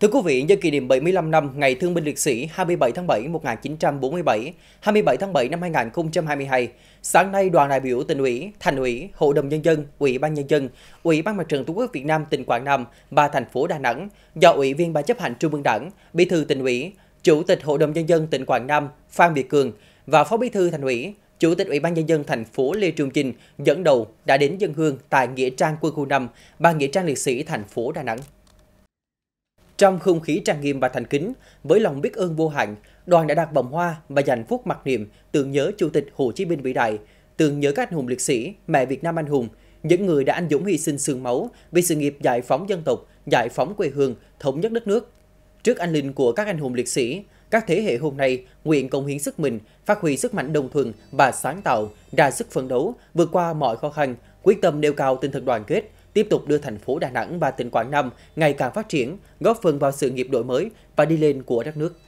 Thưa quý vị, nhân kỷ niệm 75 năm Ngày Thương binh Liệt sĩ 27 tháng 7 1947, 27 tháng 7 năm 2022, sáng nay đoàn đại biểu tỉnh ủy, thành ủy, hội đồng nhân dân, ủy ban nhân dân, ủy ban mặt trận Tổ quốc Việt Nam tỉnh Quảng Nam và thành phố Đà Nẵng do ủy viên ban chấp hành Trung ương Đảng, bí thư tỉnh ủy, chủ tịch hội đồng nhân dân tỉnh Quảng Nam Phan Việt Cường và phó bí thư thành ủy, Chủ tịch Ủy ban Nhân dân thành phố Lê Trường Chinh dẫn đầu đã đến dân hương tại Nghĩa Trang Quân khu 5, Ban Nghĩa Trang Liệt sĩ thành phố Đà Nẵng. Trong không khí trang nghiêm và thành kính, với lòng biết ơn vô hạn, đoàn đã đặt vòng hoa và dành phút mặc niệm tưởng nhớ Chủ tịch Hồ Chí Minh vĩ đại, tưởng nhớ các anh hùng liệt sĩ, mẹ Việt Nam anh hùng, những người đã anh dũng hy sinh sương máu vì sự nghiệp giải phóng dân tộc, giải phóng quê hương, thống nhất đất nước. Trước anh linh của các anh hùng liệt sĩ, các thế hệ hôm nay nguyện cống hiến sức mình, phát huy sức mạnh đồng thuần và sáng tạo, ra sức phấn đấu, vượt qua mọi khó khăn, quyết tâm nêu cao tinh thần đoàn kết, tiếp tục đưa thành phố Đà Nẵng và tỉnh Quảng Nam ngày càng phát triển, góp phần vào sự nghiệp đổi mới và đi lên của đất nước.